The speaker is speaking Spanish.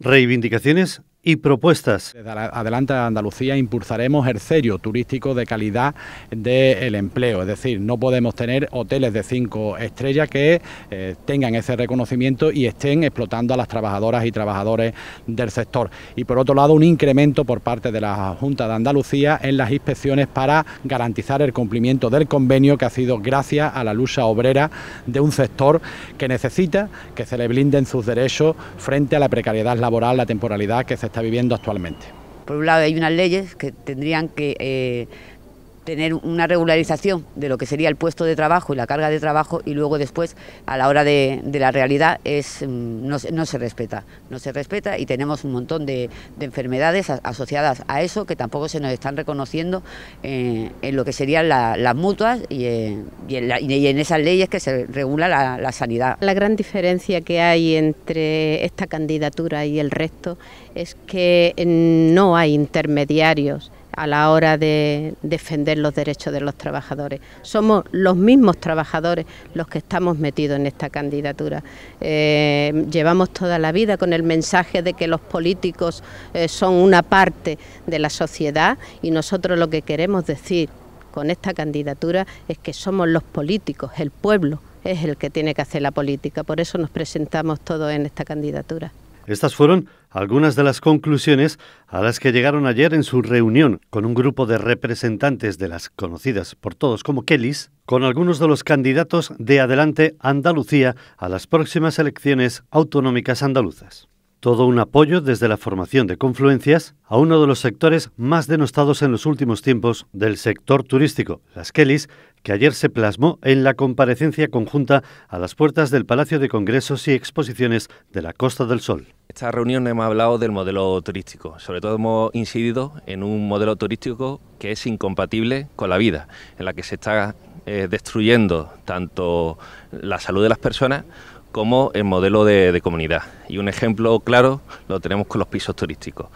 Reivindicaciones y propuestas. Desde adelante de Andalucía impulsaremos el serio turístico de calidad del empleo, es decir, no podemos tener hoteles de cinco estrellas que eh, tengan ese reconocimiento y estén explotando a las trabajadoras y trabajadores del sector. Y por otro lado, un incremento por parte de la Junta de Andalucía en las inspecciones para garantizar el cumplimiento del convenio que ha sido gracias a la lucha obrera de un sector que necesita que se le blinden sus derechos frente a la precariedad laboral, la temporalidad que se está viviendo actualmente. Por un lado hay unas leyes que tendrían que eh, tener una regularización de lo que sería el puesto de trabajo y la carga de trabajo y luego después a la hora de, la realidad es, mm, no, se respeta, no se respeta y tenemos un montón de, enfermedades asociadas a eso que tampoco se nos están reconociendo eh, en lo que serían las mutuas eh, y, en esas leyes que se regula la sanidad. La gran diferencia que hay entre esta candidatura y el resto es que no hay intermediarios a la hora de defender los derechos de los trabajadores. Somos los mismos trabajadores los que estamos metidos en esta candidatura. Eh, llevamos toda la vida con el mensaje de que los políticos eh, son una parte de la sociedad y nosotros lo que queremos decir con esta candidatura es que somos los políticos, el pueblo es el que tiene que hacer la política. Por eso nos presentamos todos en esta candidatura. Estas fueron algunas de las conclusiones a las que llegaron ayer en su reunión con un grupo de representantes de las conocidas por todos como Kellys, con algunos de los candidatos de Adelante Andalucía a las próximas elecciones autonómicas andaluzas. Todo un apoyo desde la formación de confluencias a uno de los sectores más denostados en los últimos tiempos del sector turístico, las Kellys, que ayer se plasmó en la comparecencia conjunta a las puertas del Palacio de Congresos y Exposiciones de la Costa del Sol. Esta reunión hemos hablado del modelo turístico, sobre todo hemos incidido en un modelo turístico que es incompatible con la vida, en la que se está eh, destruyendo tanto la salud de las personas como el modelo de, comunidad. Y un ejemplo claro lo tenemos con los pisos turísticos.